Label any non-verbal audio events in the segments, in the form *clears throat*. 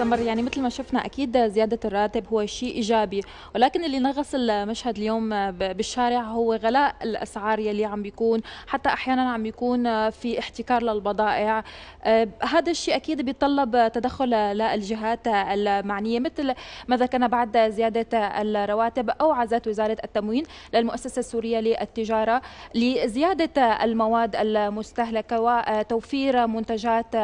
مستمر يعني مثل ما شفنا اكيد زياده الراتب هو شيء ايجابي ولكن اللي نغص المشهد اليوم بالشارع هو غلاء الاسعار يلي عم بيكون حتى احيانا عم بيكون في احتكار للبضائع هذا الشيء اكيد بيتطلب تدخل للجهات المعنيه مثل ما ذكرنا بعد زياده الرواتب او عزات وزاره التموين للمؤسسه السوريه للتجاره لزياده المواد المستهلكه وتوفير منتجات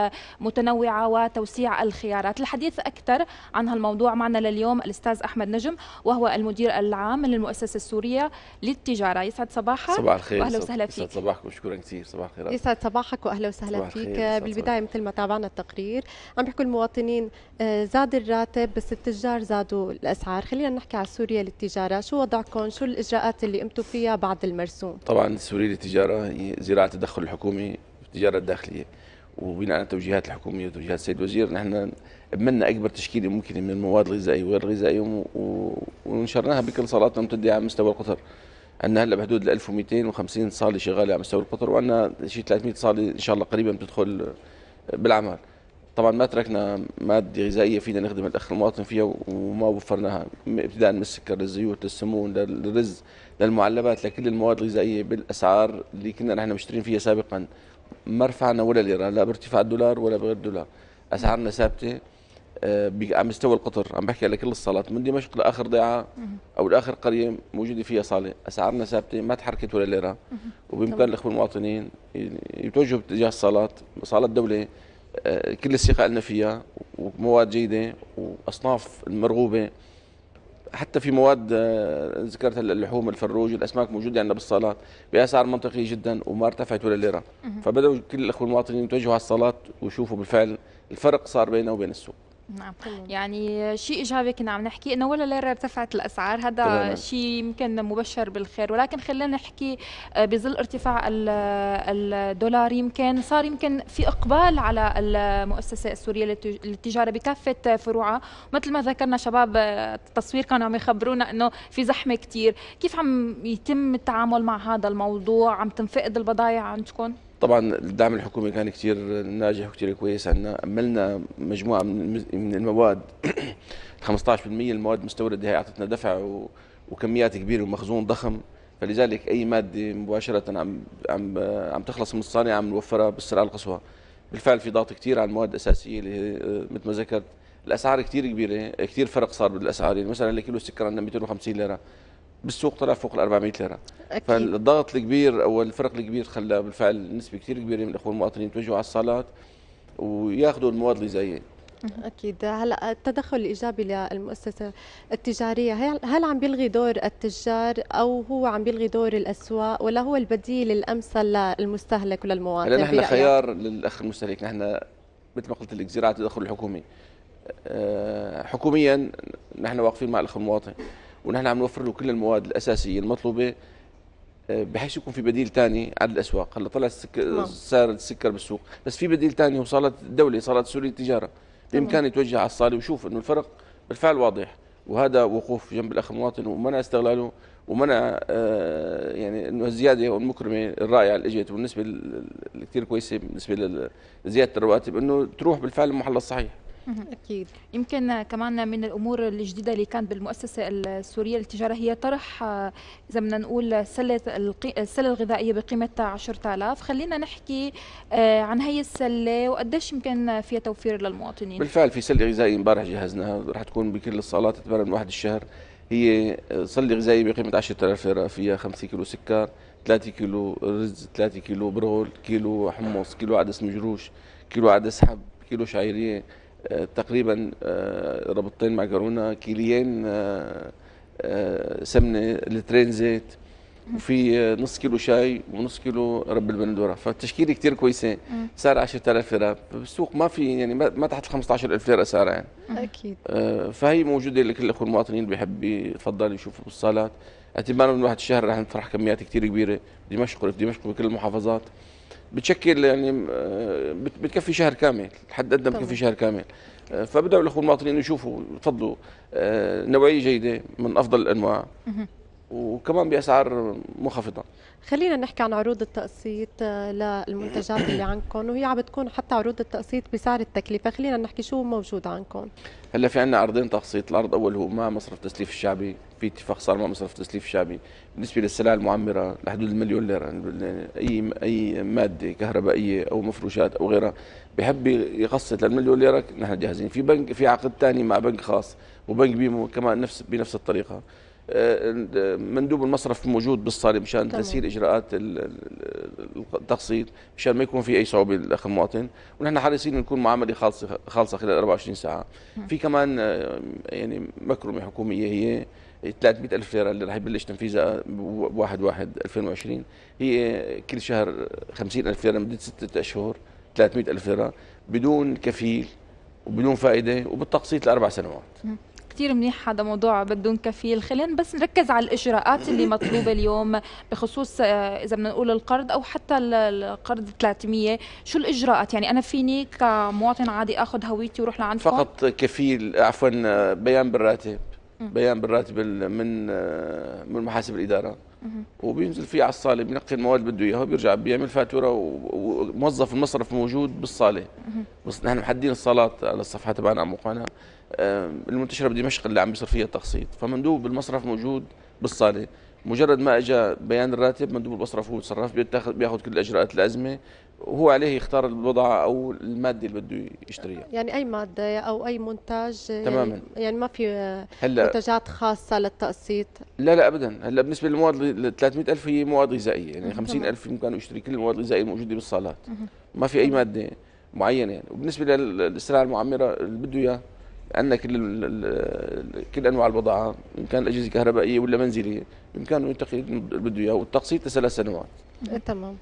متنوعه وتوسيع الخيارات الحديث للحديث أكثر عن هالموضوع معنا لليوم الأستاذ أحمد نجم وهو المدير العام للمؤسسة السورية للتجارة يسعد صباحك صباح الخير وأهلا وسهلا فيك يسعد صباحك وشكرا كثير صباح الخير يسعد صباحك وأهلا وسهلا فيك بالبداية مثل ما تابعنا التقرير عم بيحكوا المواطنين آه، زاد الراتب بس التجار زادوا الأسعار خلينا نحكي على سوريا للتجارة شو وضعكم شو الإجراءات اللي قمتوا فيها بعد المرسوم طبعا سوريا للتجارة هي زراعة التدخل الحكومي في التجارة الداخلية وبناء على التوجيهات الحكوميه وتوجيهات السيد الوزير نحن بمنا اكبر تشكيله ممكنه من المواد الغذائيه وغير الغذائيه ونشرناها بكل صالاتنا ممتده على مستوى القطر عندنا هلا بحدود ال 1250 صاله شغاله على مستوى القطر وعندنا شيء 300 صاله ان شاء الله قريبا بتدخل بالعمل طبعا ما تركنا ماده غذائيه فينا نخدم الاخ المواطن فيها وما وفرناها ابتداء من السكر للزيوت للسمون للرز للمعلبات لكل المواد الغذائيه بالاسعار اللي كنا نحن مشترين فيها سابقا ما رفعنا ولا ليره لا بارتفاع الدولار ولا بغير الدولار اسعارنا ثابته آه، على مستوى القطر عم بحكي على كل الصالات من دمشق لاخر ضيعه او لاخر قريه موجوده فيها صاله اسعارنا ثابته ما تحركت ولا ليره وبامكان الاخوه المواطنين يتوجهوا باتجاه الصالات صالات الدوله آه، كل الثقه لنا فيها ومواد جيده واصناف المرغوبه حتى في مواد آه، ذكرت اللحوم الفروج الاسماك موجوده عندنا بالصالات باسعار منطقيه جدا وما ارتفعت ولا ليره فبداوا كل الاخوه المواطنين يتوجهوا على الصالات ويشوفوا بالفعل الفرق صار بينه وبين السوق نعم طبعا. يعني شيء ايجابي كنا عم نحكي انه ولا ليره ارتفعت الاسعار هذا شيء يمكن مبشر بالخير ولكن خلينا نحكي آه، بظل ارتفاع آه، الدولار يمكن صار يمكن في اقبال على المؤسسه السوريه للتجاره بكافه فروعها مثل ما ذكرنا شباب آه، التصوير كانوا عم يخبرونا انه في زحمه كثير كيف عم يتم التعامل مع هذا الموضوع عم تنفقد البضائع عندكم طبعا الدعم الحكومي كان كثير ناجح وكثير كويس عندنا عملنا مجموعه من المواد 15% *clears throat* المواد المستورده هي اعطتنا دفع وكميات كبيره ومخزون ضخم فلذلك اي ماده مباشره عم عم عم تخلص من الصانع عم نوفرها بالسرعه القصوى بالفعل في ضغط كثير على المواد الاساسيه اللي هي آه، مثل ما ذكرت الاسعار كثير كبيره كثير فرق صار بالاسعار يعني مثلا لكيلو السكر عندنا 250 ليره بالسوق طلع فوق ال 400 ليره أكيد. فالضغط الكبير او الفرق الكبير خلى بالفعل نسبه كثير كبيره من الاخوه المواطنين يتوجهوا على الصالات وياخذوا المواد الغذائيه اكيد هلا التدخل الايجابي للمؤسسه التجاريه هل, عم بيلغي دور التجار او هو عم بيلغي دور الاسواق ولا هو البديل الامثل للمستهلك وللمواطن هلا نحن خيار للاخ المستهلك نحن مثل ما قلت لك زراعه التدخل الحكومي آه، حكوميا نحن واقفين مع الاخ المواطن ونحن عم نوفر له كل المواد الاساسيه المطلوبه آه، بحيث يكون في بديل ثاني عن الاسواق هلا طلع السكر سعر السكر بالسوق بس في بديل ثاني وصارت الدوله صارت سوريا التجاره بامكانه يتوجه على الصاله ويشوف انه الفرق بالفعل واضح وهذا وقوف جنب الاخ المواطن ومنع استغلاله ومنع آه يعني انه الزياده والمكرمه الرائعه اللي اجت والنسبه الكثير كويسه بالنسبه لزياده الرواتب انه تروح بالفعل المحل الصحيح اكيد يمكن كمان من الامور الجديده اللي كانت بالمؤسسه السوريه للتجاره هي طرح آه، اذا بدنا نقول سله السله الغذائيه بقيمه 10000 خلينا نحكي آه، عن هي السله وقديش يمكن فيها توفير للمواطنين بالفعل في سله غذائيه امبارح جهزناها راح تكون بكل الصالات تقريبا من واحد الشهر هي آه، سله غذائيه بقيمه 10000 ليره فيها 5 كيلو سكر 3 كيلو رز 3 كيلو برغل كيلو حمص كيلو عدس مجروش كيلو عدس حب كيلو شعيريه آه، تقريبا آه، ربطتين معكرونه كيلين آه، سمنه لترين زيت وفي نص كيلو شاي ونص كيلو رب البندوره فالتشكيله كثير كويسه سعر 10000 ليره بالسوق ما في يعني ما تحت ال 15000 ليره سعرها يعني اكيد فهي موجوده لكل الاخوه المواطنين اللي بيحب يتفضل يشوف بالصالات اعتبارا من واحد الشهر رح نطرح كميات كثير كبيره دمشق دمشق وبكل المحافظات بتشكل يعني آه، بتكفي شهر كامل لحد ادنى بتكفي شهر كامل آه، فبدأوا الاخوه المواطنين يشوفوا يفضلوا آه، نوعيه جيده من افضل الانواع وكمان باسعار منخفضه خلينا نحكي عن عروض التقسيط آه، للمنتجات اللي عندكم وهي عم بتكون حتى عروض التقسيط بسعر التكلفه خلينا نحكي شو موجود عندكم هلا في عندنا عرضين تقسيط العرض الاول هو مع مصرف تسليف الشعبي في اتفاق صار مع مصرف تسليف الشعبي بالنسبه للسلع المعمره لحدود المليون ليره اي اي ماده كهربائيه او مفروشات او غيرها بحب يقسط للمليون ليره نحن جاهزين في بنك في عقد ثاني مع بنك خاص وبنك بيمو كمان نفس بنفس الطريقه آه، مندوب المصرف موجود بالصاله مشان تسهيل اجراءات التقسيط مشان ما يكون في اي صعوبه للاخ المواطن ونحن حريصين نكون معامله خالصه خالصه خلال 24 ساعه نعم. في كمان آه، يعني مكرمه حكوميه هي 300 ألف ليرة اللي راح يبلش تنفيذها 1 1 2020 هي كل شهر 50 ألف ليرة لمده ستة أشهر 300 ألف ليرة بدون كفيل وبدون فائدة وبالتقسيط لأربع سنوات نعم. كثير منيح هذا موضوع بدون كفيل خلينا بس نركز على الاجراءات اللي *coughs* مطلوبه اليوم بخصوص آه، اذا بدنا نقول القرض او حتى القرض 300 شو الاجراءات يعني انا فيني كمواطن عادي اخذ هويتي وروح لعندكم فقط كفيل عفوا آه، بيان بالراتب بيان بالراتب من آه، من محاسب الاداره وبينزل فيه على الصاله بينقي المواد اللي بده اياها وبيرجع بيعمل فاتوره وموظف المصرف موجود بالصاله بس نحن محددين الصالات على الصفحه تبعنا على موقعنا المنتشره بدمشق اللي عم بيصير فيها التقسيط فمندوب المصرف موجود بالصاله مجرد ما اجى بيان الراتب مندوب المصرف هو الصراف بيتاخذ بياخذ كل الاجراءات اللازمه وهو عليه يختار البضاعه او الماده اللي بده يشتريها يعني اي ماده او اي منتج يعني تماما يعني, يعني ما في هلا منتجات خاصه للتقسيط لا لا ابدا هلا بالنسبه للمواد ال 300000 هي مواد غذائيه يعني 50000 يمكن يشتري كل المواد الغذائيه الموجوده بالصالات ما في اي ماده معينه يعني وبالنسبه للسلع المعمره اللي بده اياه عندنا كل كل انواع البضاعه ان كان اجهزه كهربائيه ولا منزليه بامكانه ينتقل بده اياه والتقسيط لثلاث سنوات نعم. تمام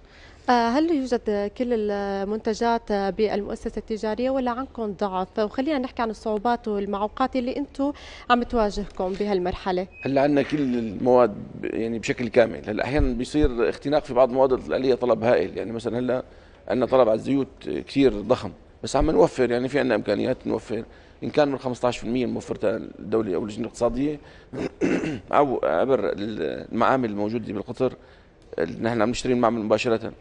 آه، هل يوجد كل المنتجات بالمؤسسه التجاريه ولا عندكم ضعف وخلينا نحكي عن الصعوبات والمعوقات اللي انتم عم تواجهكم بهالمرحله هلا عندنا كل المواد يعني بشكل كامل هلا احيانا بيصير اختناق في بعض المواد عليها طلب هائل يعني مثلا هلا عندنا طلب على الزيوت كثير ضخم بس عم نوفر يعني في عندنا امكانيات نوفر ان كان من 15% الموفرة الدولي او اللجنة الاقتصادية *clears throat* او عبر المعامل الموجودة بالقطر نحن عم نشتري المعمل مباشرة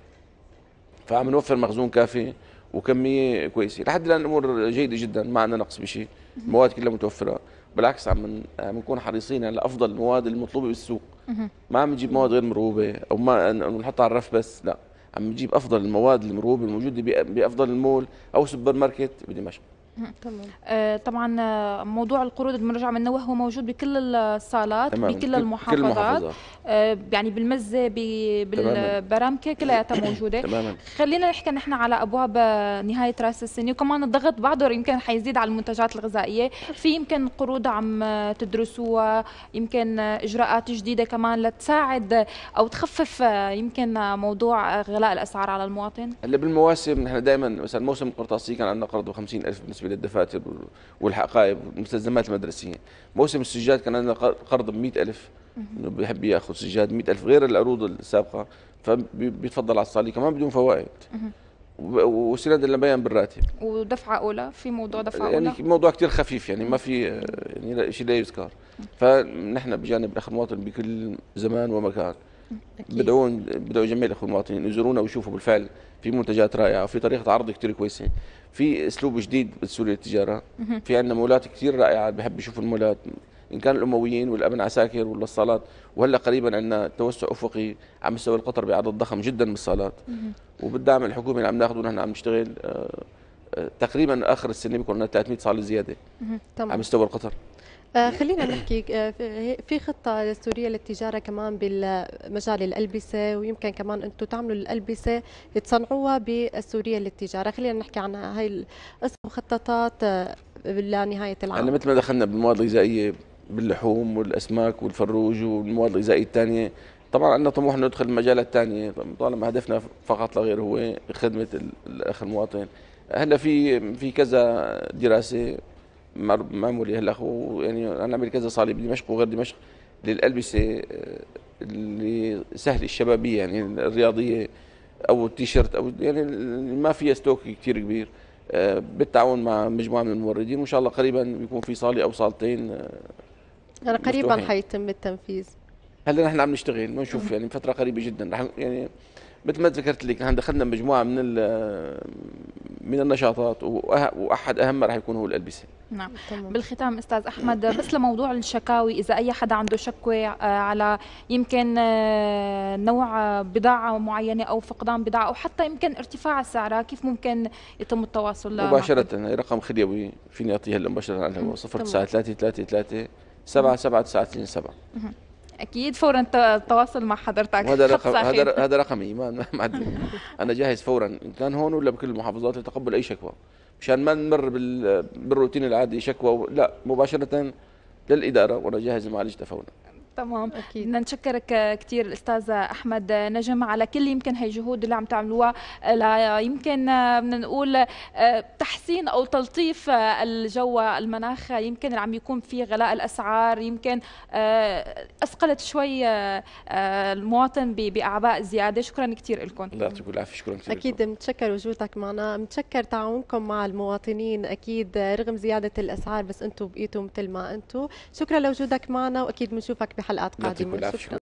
فعم نوفر مخزون كافي وكمية كويسة لحد الآن الأمور جيدة جدا ما عندنا نقص بشيء المواد كلها متوفرة بالعكس عم نكون حريصين على أفضل المواد المطلوبة بالسوق ما عم نجيب مواد غير مرغوبة أو ما نحطها على الرف بس لا عم نجيب أفضل المواد المرغوبة الموجودة بأفضل المول أو سوبر ماركت بدمشق آه، طبعا آه، موضوع القروض المرجعه من النواه هو موجود بكل الصالات تمام. بكل المحافظات كل آه، يعني بالمزه بالبرامكه كلياتها موجوده تماما. خلينا نحكي نحن على ابواب نهايه راس السنه وكمان الضغط بعده يمكن حيزيد على المنتجات الغذائيه في يمكن قروض عم تدرسوها يمكن اجراءات جديده كمان لتساعد او تخفف يمكن موضوع غلاء الاسعار على المواطن هلا بالمواسم نحن دائما مثلا موسم القرطاسي كان عندنا قرض ب 50000 بالنسبه بالنسبه للدفاتر والحقائب والمستلزمات المدرسيه موسم السجاد كان عندنا قرض ب 100000 انه بيحب ياخذ سجاد 100000 غير العروض السابقه فبيتفضل على الصالي كمان بدون فوائد وسند المبين بالراتب ودفعه اولى في موضوع دفعه يعني اولى يعني موضوع كثير خفيف يعني ما في يعني شيء لا يذكر فنحن بجانب الاخ المواطن بكل زمان ومكان بدعوهم بدعو جميع الاخوه المواطنين يزورونا ويشوفوا بالفعل في منتجات رائعه وفي طريقه عرض كثير كويسه في اسلوب جديد بالسوري للتجاره في عندنا مولات كثير رائعه بحب يشوفوا المولات ان كان الامويين والابن عساكر ولا الصالات وهلا قريبا عندنا توسع افقي على مستوى القطر بعدد ضخم جدا من الصالات وبالدعم الحكومي اللي عم ناخذه نحن عم نشتغل آه، آه، تقريبا اخر السنه بيكون عندنا 300 صاله زياده على مستوى القطر آه، خلينا نحكي آه، في خطه للسوريه للتجاره كمان بالمجال الالبسه ويمكن كمان انتم تعملوا الالبسه تصنعوها بالسوريه للتجاره خلينا نحكي عن هاي القصه مخططات آه، لنهايه العام يعني مثل ما دخلنا بالمواد الغذائيه باللحوم والاسماك والفروج والمواد الغذائيه الثانيه طبعا عندنا طموح انه ندخل المجالات الثانيه طالما هدفنا فقط لا غير هو خدمه الاخ المواطن هلا في في كذا دراسه معمول موليه يعني أنا عملت كذا صليب دمشق وغير دمشق للألبسة اللي آه، سهل الشبابية يعني الرياضية أو التيشيرت أو يعني ما فيها ستوك كثير كبير آه، بالتعاون مع مجموعة من الموردين وإن شاء الله قريبا بيكون في صالة أو صالتين آه، قريبا حيتم التنفيذ هلا نحن عم نشتغل بنشوف يعني فترة قريبة جدا رح يعني مثل ما ذكرت لك نحن دخلنا مجموعة من من النشاطات واحد اهمها راح يكون هو الالبسه نعم طبعا. بالختام استاذ احمد بس لموضوع الشكاوي اذا اي حدا عنده شكوى آه، على يمكن آه، نوع بضاعه معينه او فقدان بضاعه او حتى يمكن ارتفاع سعرها كيف ممكن يتم التواصل مباشره هي يعني رقم خديوي فيني اعطيه هلا مباشره على الهواء 0933 7 7 9 2 7 اكيد فورا التواصل مع حضرتك هذا رقم هذا رقمي ما, ما انا جاهز فورا ان كان هون ولا بكل المحافظات لتقبل اي شكوى مشان ما نمر بالروتين العادي شكوى لا مباشره للاداره وانا جاهز لمعالجتها فورا تمام اكيد بدنا نشكرك كثير الاستاذه احمد نجم على كل يمكن هي الجهود اللي عم تعملوها يمكن آه، بدنا نقول آه، تحسين او تلطيف آه، الجو المناخ يمكن اللي عم يكون في غلاء الاسعار يمكن اثقلت شوي المواطن باعباء زياده شكرا كثير لكم الله يعطيكم العافيه شكرا كثير اكيد متشكر وجودك معنا متشكر تعاونكم مع المواطنين اكيد رغم زياده الاسعار بس انتم بقيتوا مثل ما انتم شكرا لوجودك معنا واكيد بنشوفك بحلقات قادمة شكرا